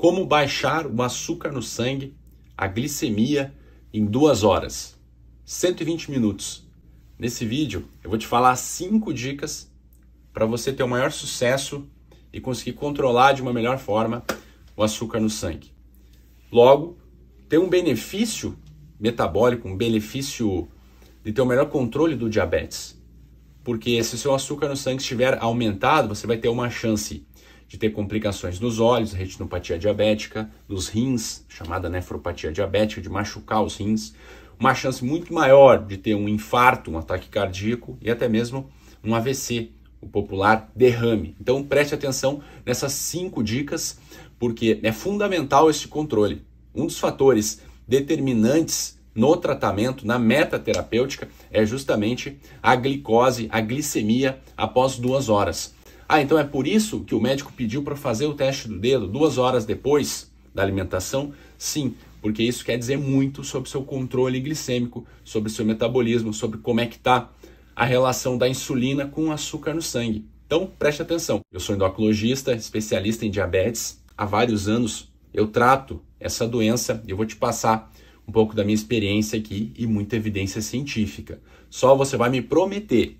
Como baixar o açúcar no sangue, a glicemia, em duas horas, 120 minutos. Nesse vídeo eu vou te falar cinco dicas para você ter o maior sucesso e conseguir controlar de uma melhor forma o açúcar no sangue. Logo, ter um benefício metabólico, um benefício de ter o melhor controle do diabetes. Porque se o seu açúcar no sangue estiver aumentado, você vai ter uma chance de ter complicações nos olhos, retinopatia diabética, nos rins, chamada nefropatia diabética, de machucar os rins, uma chance muito maior de ter um infarto, um ataque cardíaco e até mesmo um AVC, o popular derrame. Então preste atenção nessas cinco dicas, porque é fundamental esse controle. Um dos fatores determinantes no tratamento, na meta terapêutica, é justamente a glicose, a glicemia após duas horas. Ah, então é por isso que o médico pediu para fazer o teste do dedo duas horas depois da alimentação? Sim, porque isso quer dizer muito sobre seu controle glicêmico, sobre seu metabolismo, sobre como é que está a relação da insulina com o açúcar no sangue. Então, preste atenção. Eu sou endocrinologista, especialista em diabetes. Há vários anos eu trato essa doença e eu vou te passar um pouco da minha experiência aqui e muita evidência científica. Só você vai me prometer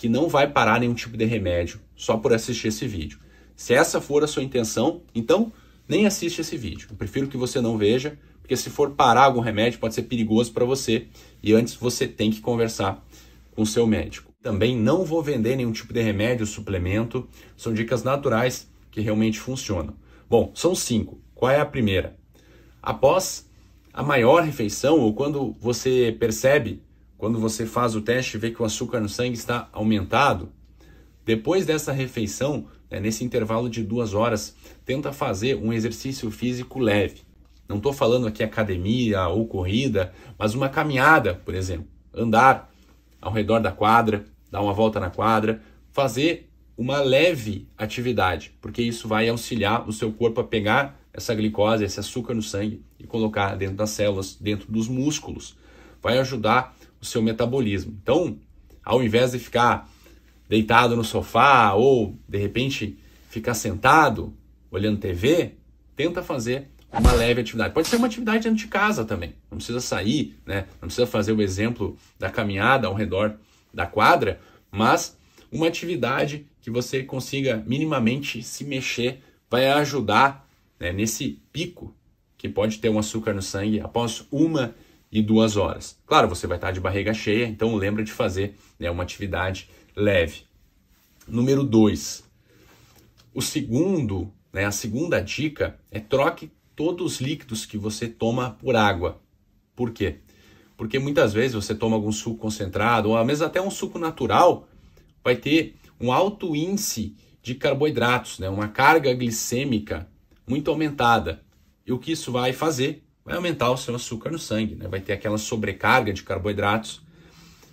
que não vai parar nenhum tipo de remédio só por assistir esse vídeo. Se essa for a sua intenção, então nem assiste esse vídeo. Eu prefiro que você não veja, porque se for parar algum remédio pode ser perigoso para você e antes você tem que conversar com o seu médico. Também não vou vender nenhum tipo de remédio, suplemento, são dicas naturais que realmente funcionam. Bom, são cinco. Qual é a primeira? Após a maior refeição ou quando você percebe quando você faz o teste e vê que o açúcar no sangue está aumentado, depois dessa refeição, né, nesse intervalo de duas horas, tenta fazer um exercício físico leve. Não estou falando aqui academia ou corrida, mas uma caminhada, por exemplo. Andar ao redor da quadra, dar uma volta na quadra, fazer uma leve atividade, porque isso vai auxiliar o seu corpo a pegar essa glicose, esse açúcar no sangue e colocar dentro das células, dentro dos músculos. Vai ajudar o seu metabolismo. Então, ao invés de ficar deitado no sofá ou de repente ficar sentado olhando TV, tenta fazer uma leve atividade. Pode ser uma atividade dentro de casa também. Não precisa sair, né? Não precisa fazer o exemplo da caminhada ao redor da quadra, mas uma atividade que você consiga minimamente se mexer vai ajudar né, nesse pico que pode ter um açúcar no sangue após uma e duas horas. Claro, você vai estar de barriga cheia, então lembra de fazer né, uma atividade leve. Número 2. O segundo, né, a segunda dica é troque todos os líquidos que você toma por água. Por quê? Porque muitas vezes você toma algum suco concentrado, ou mesmo até um suco natural, vai ter um alto índice de carboidratos, né, uma carga glicêmica muito aumentada. E o que isso vai fazer? vai aumentar o seu açúcar no sangue, né? vai ter aquela sobrecarga de carboidratos.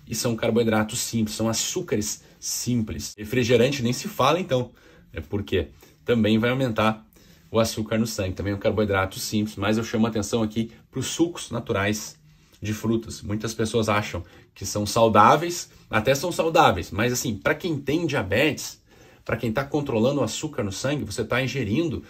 E são carboidratos simples, são açúcares simples. Refrigerante nem se fala então, né? porque também vai aumentar o açúcar no sangue, também é um carboidrato simples, mas eu chamo a atenção aqui para os sucos naturais de frutas. Muitas pessoas acham que são saudáveis, até são saudáveis, mas assim, para quem tem diabetes, para quem está controlando o açúcar no sangue, você está ingerindo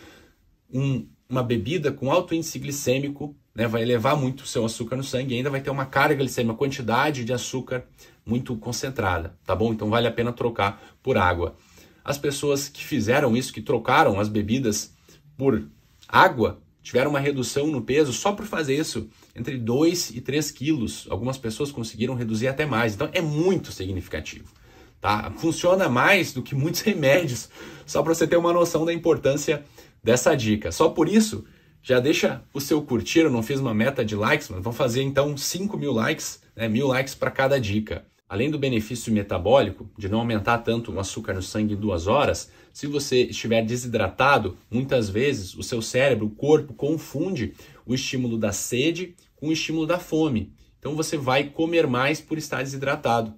um uma bebida com alto índice glicêmico, né, vai elevar muito o seu açúcar no sangue e ainda vai ter uma carga glicêmica, uma quantidade de açúcar muito concentrada, tá bom? Então vale a pena trocar por água. As pessoas que fizeram isso, que trocaram as bebidas por água, tiveram uma redução no peso só por fazer isso, entre 2 e 3 quilos. Algumas pessoas conseguiram reduzir até mais, então é muito significativo. Tá? Funciona mais do que muitos remédios, só para você ter uma noção da importância dessa dica. Só por isso, já deixa o seu curtir. Eu não fiz uma meta de likes, mas vamos fazer então 5 mil likes, né, mil likes para cada dica. Além do benefício metabólico, de não aumentar tanto o açúcar no sangue em duas horas, se você estiver desidratado, muitas vezes o seu cérebro, o corpo, confunde o estímulo da sede com o estímulo da fome. Então você vai comer mais por estar desidratado.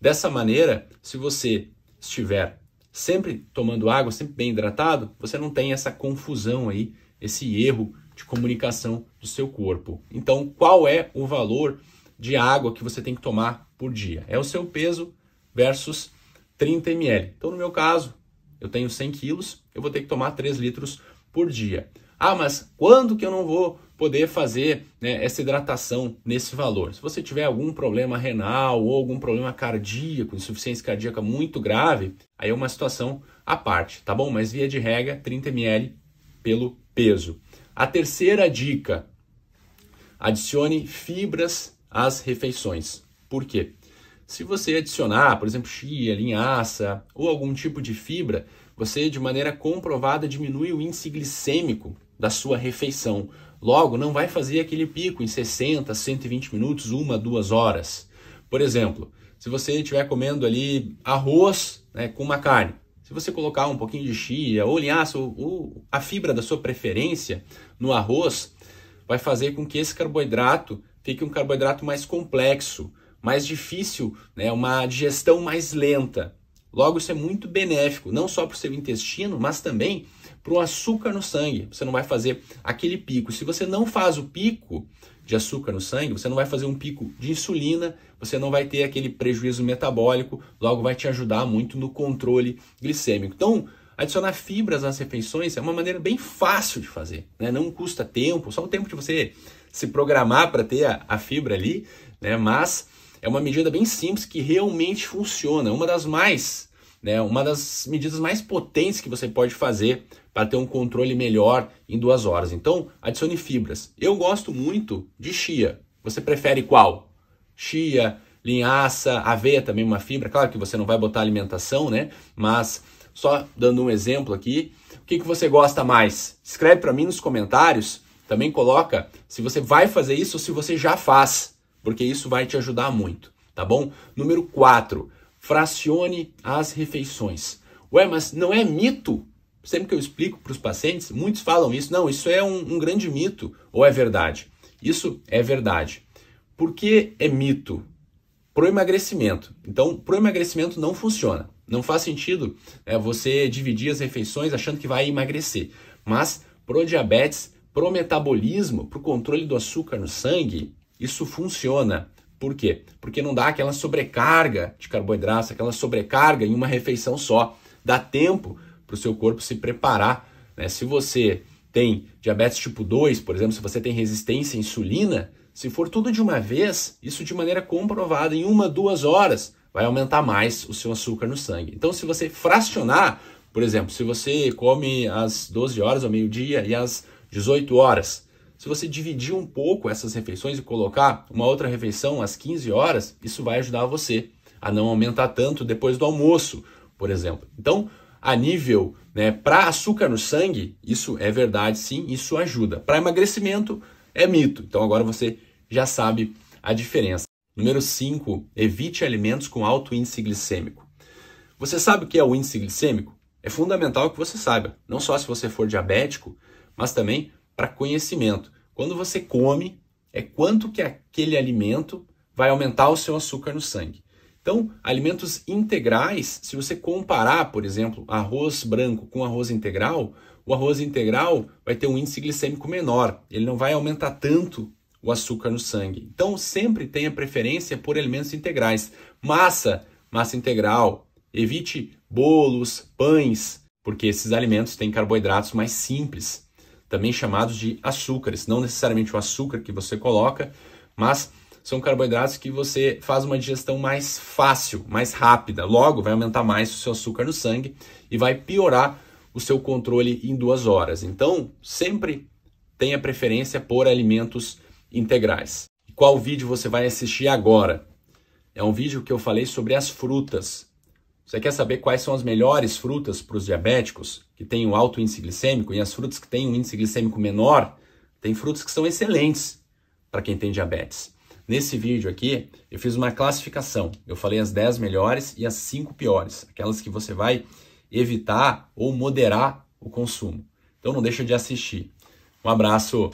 Dessa maneira, se você estiver sempre tomando água, sempre bem hidratado, você não tem essa confusão aí, esse erro de comunicação do seu corpo. Então, qual é o valor de água que você tem que tomar por dia? É o seu peso versus 30 ml. Então, no meu caso, eu tenho 100 quilos, eu vou ter que tomar 3 litros por dia. Ah, mas quando que eu não vou poder fazer né, essa hidratação nesse valor? Se você tiver algum problema renal ou algum problema cardíaco, insuficiência cardíaca muito grave, aí é uma situação à parte, tá bom? Mas via de regra, 30 ml pelo peso. A terceira dica: adicione fibras às refeições. Por quê? Se você adicionar, por exemplo, chia, linhaça ou algum tipo de fibra, você de maneira comprovada diminui o índice glicêmico da sua refeição. Logo, não vai fazer aquele pico em 60, 120 minutos, uma, duas horas. Por exemplo, se você estiver comendo ali arroz né, com uma carne, se você colocar um pouquinho de chia ou linhaça, ou, ou a fibra da sua preferência no arroz, vai fazer com que esse carboidrato fique um carboidrato mais complexo, mais difícil, né, uma digestão mais lenta. Logo, isso é muito benéfico, não só para o seu intestino, mas também para o açúcar no sangue. Você não vai fazer aquele pico. Se você não faz o pico de açúcar no sangue, você não vai fazer um pico de insulina, você não vai ter aquele prejuízo metabólico, logo vai te ajudar muito no controle glicêmico. Então, adicionar fibras nas refeições é uma maneira bem fácil de fazer, né? não custa tempo, só o tempo de você se programar para ter a, a fibra ali, né? mas é uma medida bem simples que realmente funciona, uma das mais, né, uma das medidas mais potentes que você pode fazer para ter um controle melhor em duas horas. Então, adicione fibras. Eu gosto muito de chia. Você prefere qual? Chia, linhaça, aveia também uma fibra. Claro que você não vai botar alimentação, né? Mas só dando um exemplo aqui, o que, que você gosta mais? Escreve para mim nos comentários. Também coloca se você vai fazer isso ou se você já faz porque isso vai te ajudar muito, tá bom? Número 4, fracione as refeições. Ué, mas não é mito? Sempre que eu explico para os pacientes, muitos falam isso. Não, isso é um, um grande mito. Ou é verdade? Isso é verdade. Por que é mito? Pro emagrecimento. Então, pro emagrecimento não funciona. Não faz sentido é, você dividir as refeições achando que vai emagrecer. Mas pro diabetes, pro metabolismo, pro controle do açúcar no sangue, isso funciona. Por quê? Porque não dá aquela sobrecarga de carboidrato, aquela sobrecarga em uma refeição só. Dá tempo para o seu corpo se preparar. Né? Se você tem diabetes tipo 2, por exemplo, se você tem resistência à insulina, se for tudo de uma vez, isso de maneira comprovada, em uma, duas horas, vai aumentar mais o seu açúcar no sangue. Então, se você fracionar, por exemplo, se você come às 12 horas ao meio-dia e às 18 horas, se você dividir um pouco essas refeições e colocar uma outra refeição às 15 horas, isso vai ajudar você a não aumentar tanto depois do almoço, por exemplo. Então, a nível né, para açúcar no sangue, isso é verdade sim, isso ajuda. Para emagrecimento, é mito. Então agora você já sabe a diferença. Número 5, evite alimentos com alto índice glicêmico. Você sabe o que é o índice glicêmico? É fundamental que você saiba, não só se você for diabético, mas também para conhecimento. Quando você come, é quanto que aquele alimento vai aumentar o seu açúcar no sangue. Então, alimentos integrais, se você comparar, por exemplo, arroz branco com arroz integral, o arroz integral vai ter um índice glicêmico menor, ele não vai aumentar tanto o açúcar no sangue. Então, sempre tenha preferência por alimentos integrais. Massa, massa integral. Evite bolos, pães, porque esses alimentos têm carboidratos mais simples também chamados de açúcares. Não necessariamente o açúcar que você coloca, mas são carboidratos que você faz uma digestão mais fácil, mais rápida. Logo, vai aumentar mais o seu açúcar no sangue e vai piorar o seu controle em duas horas. Então, sempre tenha preferência por alimentos integrais. Qual vídeo você vai assistir agora? É um vídeo que eu falei sobre as frutas. Você quer saber quais são as melhores frutas para os diabéticos que têm um alto índice glicêmico e as frutas que têm um índice glicêmico menor? Tem frutas que são excelentes para quem tem diabetes. Nesse vídeo aqui, eu fiz uma classificação. Eu falei as 10 melhores e as 5 piores, aquelas que você vai evitar ou moderar o consumo. Então não deixa de assistir. Um abraço.